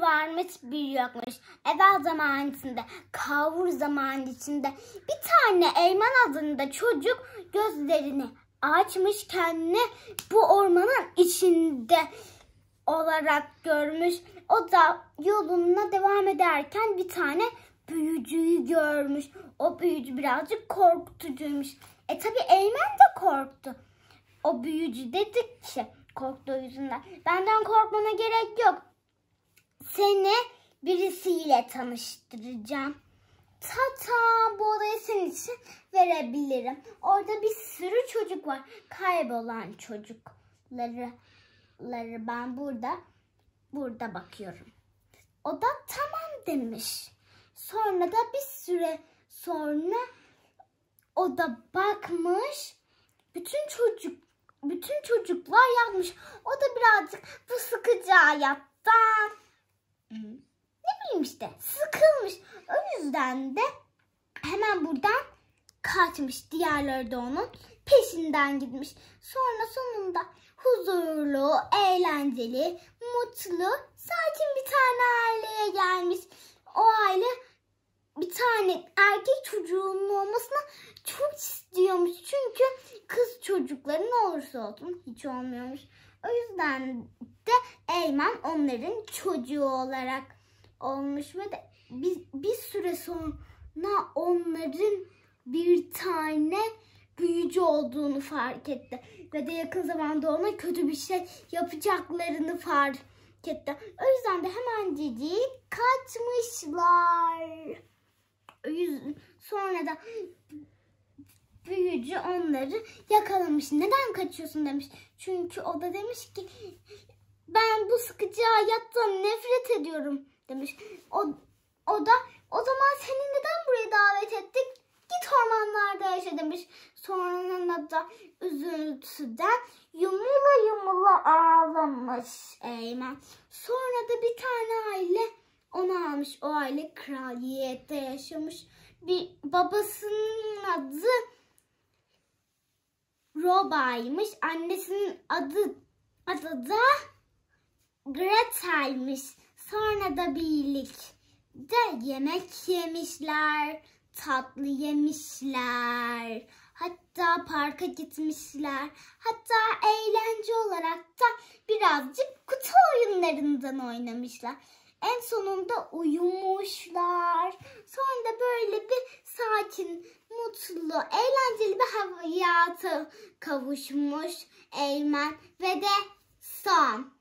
varmış bir yokmuş. Evvel zaman içinde, kavur zaman içinde bir tane elman adında çocuk gözlerini açmış kendini bu ormanın içinde olarak görmüş. O da yoluna devam ederken bir tane büyücüyü görmüş. O büyücü birazcık korkutucuymuş. E tabi Eymen de korktu. O büyücü dedik ki korktuğu yüzünden. Benden korkmana gerek yok seni birisiyle tanıştıracağım. Tata bu odayı senin için verebilirim. Orada bir sürü çocuk var. Kaybolan çocukları ları ben burada burada bakıyorum. O da tamam demiş. Sonra da bir süre sonra o da bakmış. Bütün çocuk bütün çocuklar yatmış. O da birazcık bu sıkıcı hayattan ne bileyim işte sıkılmış. O yüzden de hemen buradan kaçmış. diğerlerde onun peşinden gitmiş. Sonra sonunda huzurlu, eğlenceli, mutlu, sakin bir tane aileye gelmiş. O aile yani erkek çocuğunun olmasını çok istiyormuş. Çünkü kız çocukları ne olursa olsun hiç olmuyormuş. O yüzden de Eymen onların çocuğu olarak olmuş ve de bir, bir süre sonra onların bir tane büyücü olduğunu fark etti. Ve de yakın zamanda ona kötü bir şey yapacaklarını fark etti. O yüzden de hemen hemencecik kaçmışlar yüz, sonra da büyücü onları yakalamış. Neden kaçıyorsun demiş. Çünkü o da demiş ki ben bu sıkıcı hayattan nefret ediyorum demiş. O, o da o zaman seni neden buraya davet ettik? Git ormanlarda yaşa demiş. Sonra da üzüntüden yumula yumula ağlamış Eymen. Sonra da bir tane kraliyette yaşamış. Bir babasının adı Roba'ymış. Annesinin adı adı da Gretel'miş. Sonra da birlikte yemek yemişler, tatlı yemişler. Hatta parka gitmişler. Hatta eğlence olarak da birazcık kutu oyunlarından oynamışlar. En sonunda uyumuşlar. Sonra da böyle bir sakin, mutlu, eğlenceli bir hayatı kavuşmuş Eymen ve de son.